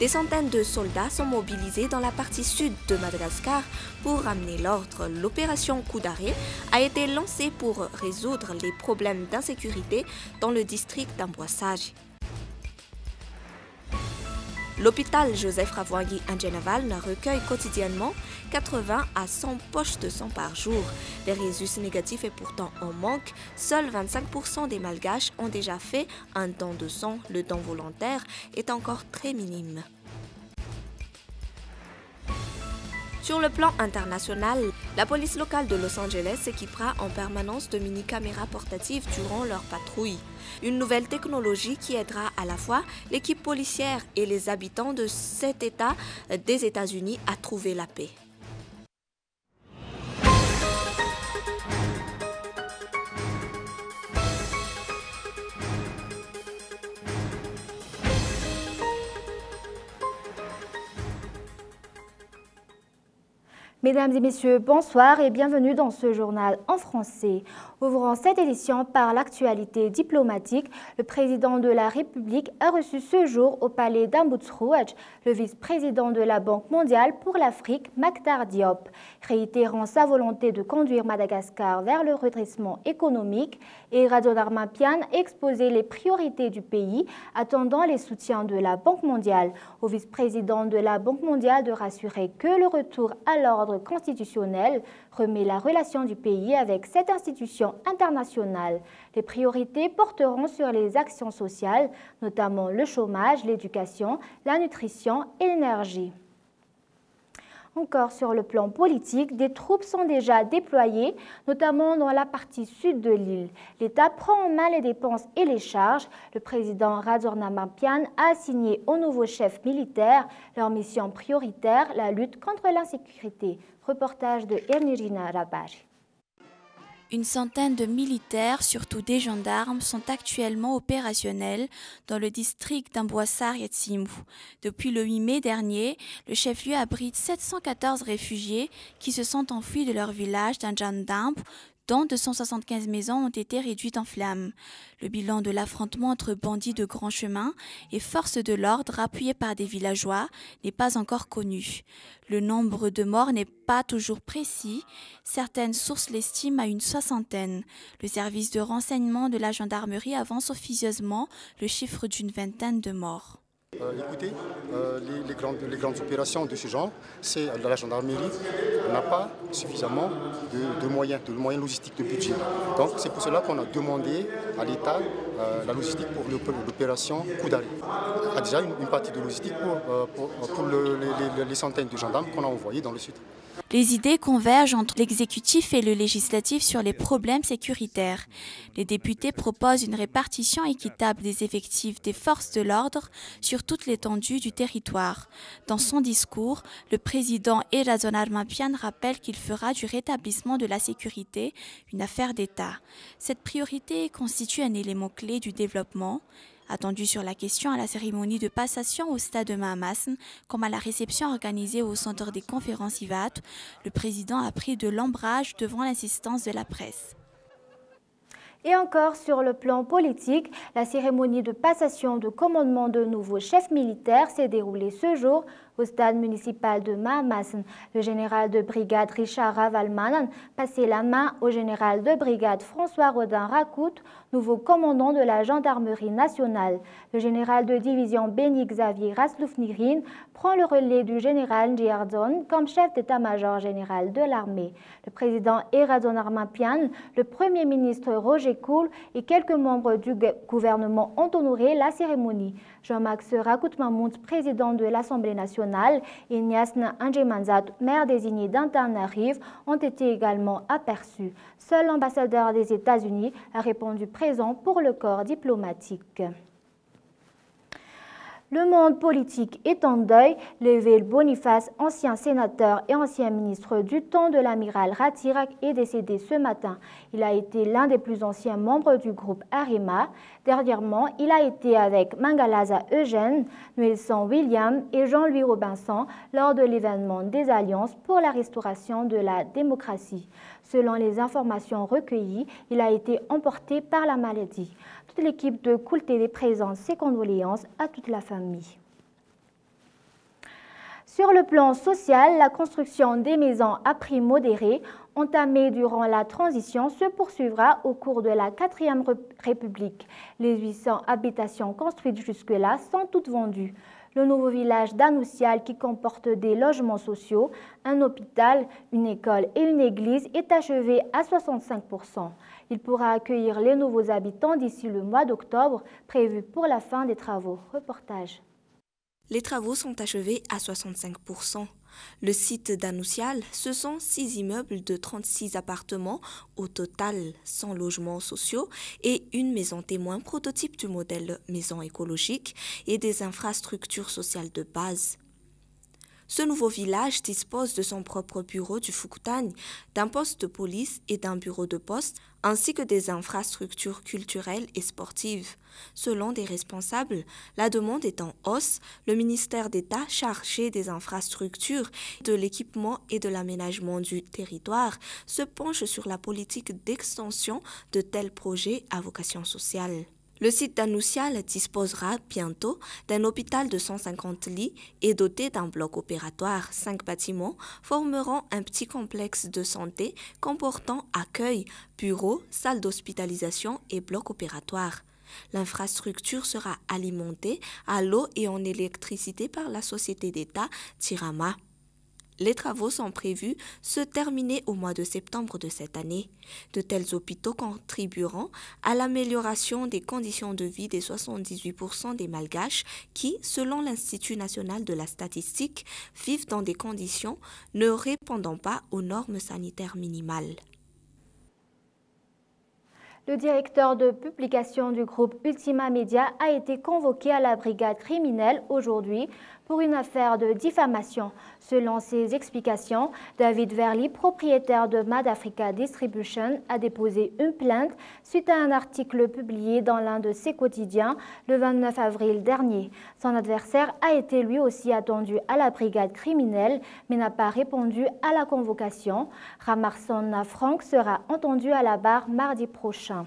Des centaines de soldats sont mobilisés dans la partie sud de Madagascar pour ramener l'ordre. L'opération coup d'arrêt a été lancée pour résoudre les problèmes d'insécurité dans le district d'Amboissage. L'hôpital Joseph Ravouagui à recueille quotidiennement 80 à 100 poches de sang par jour. Les résus négatifs et pourtant en manque. Seuls 25% des Malgaches ont déjà fait un don de sang. Le don volontaire est encore très minime. Sur le plan international, la police locale de Los Angeles équipera en permanence de mini-caméras portatives durant leur patrouille. Une nouvelle technologie qui aidera à la fois l'équipe policière et les habitants de cet État des États-Unis à trouver la paix. Mesdames et messieurs, bonsoir et bienvenue dans ce journal en français. Ouvrant cette édition par l'actualité diplomatique, le président de la République a reçu ce jour au palais d'Amboutsrouach le vice-président de la Banque mondiale pour l'Afrique, Maktar Diop. Réitérant sa volonté de conduire Madagascar vers le redressement économique, et Radio Darmapian exposé les priorités du pays, attendant les soutiens de la Banque mondiale. Au vice-président de la Banque mondiale de rassurer que le retour à l'ordre constitutionnel remet la relation du pays avec cette institution internationales. Les priorités porteront sur les actions sociales, notamment le chômage, l'éducation, la nutrition et l'énergie. Encore sur le plan politique, des troupes sont déjà déployées, notamment dans la partie sud de l'île. L'État prend en main les dépenses et les charges. Le président Pian a assigné au nouveau chef militaire leur mission prioritaire, la lutte contre l'insécurité. Reportage de Ernirina Rabar. Une centaine de militaires, surtout des gendarmes, sont actuellement opérationnels dans le district d'Amboissar et Depuis le 8 mai dernier, le chef-lieu abrite 714 réfugiés qui se sont enfuis de leur village d'Anjandamp, dont 275 maisons ont été réduites en flammes. Le bilan de l'affrontement entre bandits de grand chemin et forces de l'ordre appuyées par des villageois n'est pas encore connu. Le nombre de morts n'est pas toujours précis. Certaines sources l'estiment à une soixantaine. Le service de renseignement de la gendarmerie avance officieusement le chiffre d'une vingtaine de morts. Euh, écoutez, euh, les, grandes, opérations de ce genre, c'est euh, la gendarmerie n'a pas suffisamment de, moyens, de moyens logistiques, de budget. Donc c'est pour cela qu'on a demandé à l'État la logistique pour l'opération coup d'arrêt. a déjà une, partie de logistique pour, les, les centaines de gendarmes qu'on a envoyés dans le sud. Les idées convergent entre l'exécutif et le législatif sur les problèmes sécuritaires. Les députés proposent une répartition équitable des effectifs des forces de l'ordre sur toute l'étendue du territoire. Dans son discours, le président Erazon Armapian rappelle qu'il fera du rétablissement de la sécurité une affaire d'État. Cette priorité constitue un élément clé du développement Attendu sur la question à la cérémonie de passation au stade de Mahamasn, comme à la réception organisée au centre des conférences IVAT, le président a pris de l'ombrage devant l'insistance de la presse. Et encore sur le plan politique, la cérémonie de passation de commandement de nouveaux chefs militaire s'est déroulée ce jour au stade municipal de Mahmassen. Le général de brigade Richard Ravalmanen passait la main au général de brigade François Rodin Racout, nouveau commandant de la gendarmerie nationale. Le général de division benny Xavier Raslufnirin prend le relais du général Giardon comme chef d'état-major général de l'armée. Le président Erazon Armapian, le premier ministre Roger Koul et quelques membres du gouvernement ont honoré la cérémonie. Jean-Max Rakout président de l'Assemblée nationale, et Anjemanzat, maire désigné d'Internarive, ont été également aperçus. Seul l'ambassadeur des États-Unis a répondu présent pour le corps diplomatique. Le monde politique est en deuil. Level Boniface, ancien sénateur et ancien ministre du temps de l'amiral Ratirac, est décédé ce matin. Il a été l'un des plus anciens membres du groupe Arima. Dernièrement, il a été avec Mangalaza Eugène, Nelson William et Jean-Louis Robinson lors de l'événement des Alliances pour la restauration de la démocratie. Selon les informations recueillies, il a été emporté par la maladie l'équipe de Cool TV présente ses condoléances à toute la famille. Sur le plan social, la construction des maisons à prix modéré, entamée durant la transition, se poursuivra au cours de la 4e République. Les 800 habitations construites jusque-là sont toutes vendues le nouveau village d'Anoussial qui comporte des logements sociaux, un hôpital, une école et une église est achevé à 65%. Il pourra accueillir les nouveaux habitants d'ici le mois d'octobre prévu pour la fin des travaux. Reportage. Les travaux sont achevés à 65%. Le site d'Anoussial, ce sont six immeubles de 36 appartements, au total 100 logements sociaux et une maison témoin prototype du modèle maison écologique et des infrastructures sociales de base. Ce nouveau village dispose de son propre bureau du Fukutan, d'un poste de police et d'un bureau de poste, ainsi que des infrastructures culturelles et sportives. Selon des responsables, la demande est en hausse, le ministère d'État chargé des infrastructures, de l'équipement et de l'aménagement du territoire se penche sur la politique d'extension de tels projets à vocation sociale. Le site d'Anoussial disposera bientôt d'un hôpital de 150 lits et doté d'un bloc opératoire. Cinq bâtiments formeront un petit complexe de santé comportant accueil, bureaux, salle d'hospitalisation et bloc opératoire. L'infrastructure sera alimentée à l'eau et en électricité par la société d'État Tirama. Les travaux sont prévus se terminer au mois de septembre de cette année. De tels hôpitaux contribueront à l'amélioration des conditions de vie des 78% des Malgaches qui, selon l'Institut national de la statistique, vivent dans des conditions ne répondant pas aux normes sanitaires minimales. Le directeur de publication du groupe Ultima Media a été convoqué à la brigade criminelle aujourd'hui pour une affaire de diffamation. Selon ses explications, David Verly, propriétaire de Mad Africa Distribution, a déposé une plainte suite à un article publié dans l'un de ses quotidiens le 29 avril dernier. Son adversaire a été lui aussi attendu à la brigade criminelle, mais n'a pas répondu à la convocation. Ramarson Frank sera entendu à la barre mardi prochain.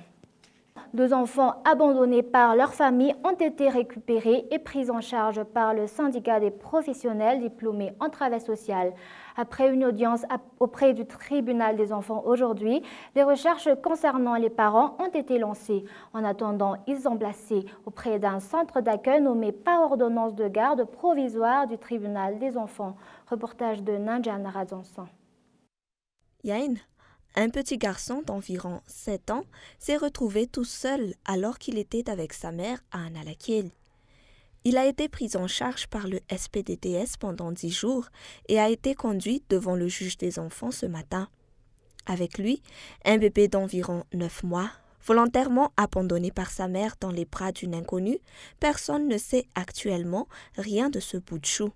Deux enfants abandonnés par leur famille ont été récupérés et pris en charge par le syndicat des professionnels diplômés en travail social. Après une audience auprès du tribunal des enfants aujourd'hui, les recherches concernant les parents ont été lancées. En attendant, ils ont placés auprès d'un centre d'accueil nommé par ordonnance de garde provisoire du tribunal des enfants. Reportage de Nandjana Razansan. Un petit garçon d'environ 7 ans s'est retrouvé tout seul alors qu'il était avec sa mère à Analakiel. Il a été pris en charge par le SPDTS pendant 10 jours et a été conduit devant le juge des enfants ce matin. Avec lui, un bébé d'environ 9 mois, volontairement abandonné par sa mère dans les bras d'une inconnue, personne ne sait actuellement rien de ce bout de chou.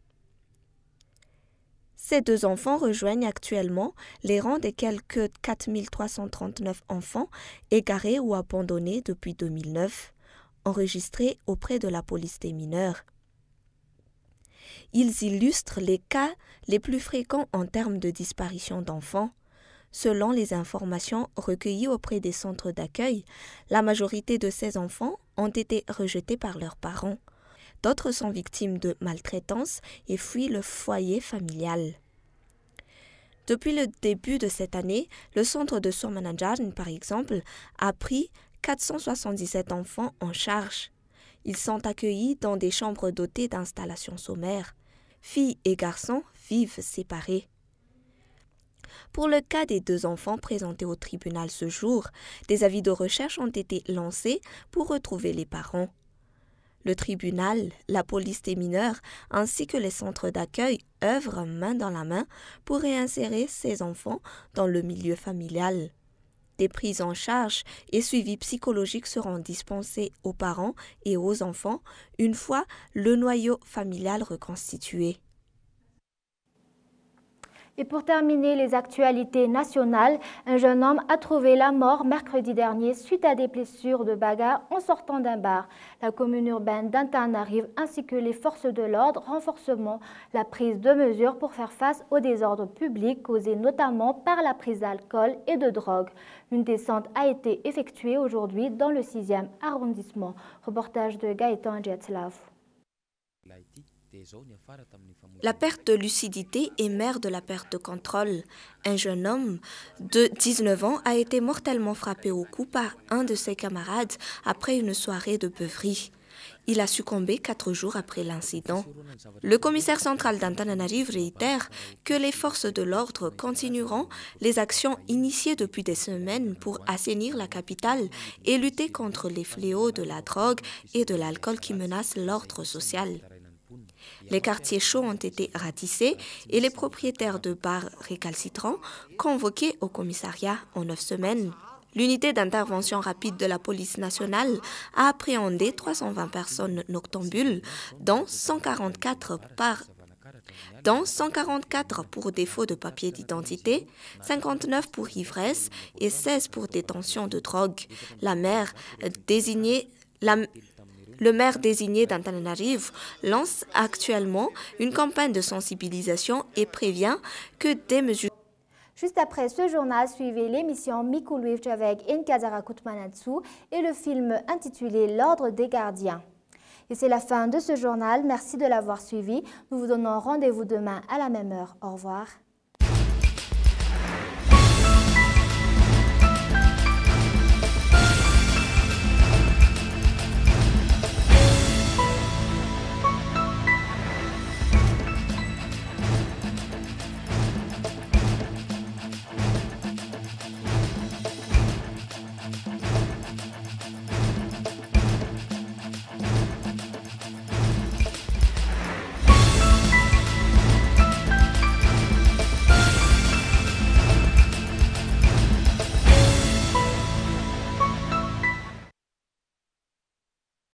Ces deux enfants rejoignent actuellement les rangs des quelques 4339 enfants égarés ou abandonnés depuis 2009, enregistrés auprès de la police des mineurs. Ils illustrent les cas les plus fréquents en termes de disparition d'enfants. Selon les informations recueillies auprès des centres d'accueil, la majorité de ces enfants ont été rejetés par leurs parents. D'autres sont victimes de maltraitance et fuient le foyer familial. Depuis le début de cette année, le centre de Surmanajan, par exemple, a pris 477 enfants en charge. Ils sont accueillis dans des chambres dotées d'installations sommaires. Filles et garçons vivent séparés. Pour le cas des deux enfants présentés au tribunal ce jour, des avis de recherche ont été lancés pour retrouver les parents. Le tribunal, la police des mineurs ainsi que les centres d'accueil œuvrent main dans la main pour réinsérer ces enfants dans le milieu familial. Des prises en charge et suivis psychologiques seront dispensés aux parents et aux enfants une fois le noyau familial reconstitué. Et pour terminer les actualités nationales, un jeune homme a trouvé la mort mercredi dernier suite à des blessures de bagarre en sortant d'un bar. La commune urbaine arrive ainsi que les forces de l'ordre renforcement la prise de mesures pour faire face au désordre public causé notamment par la prise d'alcool et de drogue. Une descente a été effectuée aujourd'hui dans le 6e arrondissement. Reportage de Gaëtan Jetslav. La perte de lucidité est mère de la perte de contrôle. Un jeune homme de 19 ans a été mortellement frappé au cou par un de ses camarades après une soirée de beuverie. Il a succombé quatre jours après l'incident. Le commissaire central d'Antananarivo réitère que les forces de l'ordre continueront les actions initiées depuis des semaines pour assainir la capitale et lutter contre les fléaux de la drogue et de l'alcool qui menacent l'ordre social. Les quartiers chauds ont été ratissés et les propriétaires de bars récalcitrants convoqués au commissariat en neuf semaines. L'unité d'intervention rapide de la police nationale a appréhendé 320 personnes noctambules, dont 144 par pour défaut de papier d'identité, 59 pour ivresse et 16 pour détention de drogue. La mère désignée la, le maire désigné d'Antananarive lance actuellement une campagne de sensibilisation et prévient que des mesures... Juste après ce journal, suivez l'émission Mikoulwift avec Nkazara Kutmanatsu et le film intitulé L'Ordre des gardiens. Et c'est la fin de ce journal. Merci de l'avoir suivi. Nous vous donnons rendez-vous demain à la même heure. Au revoir.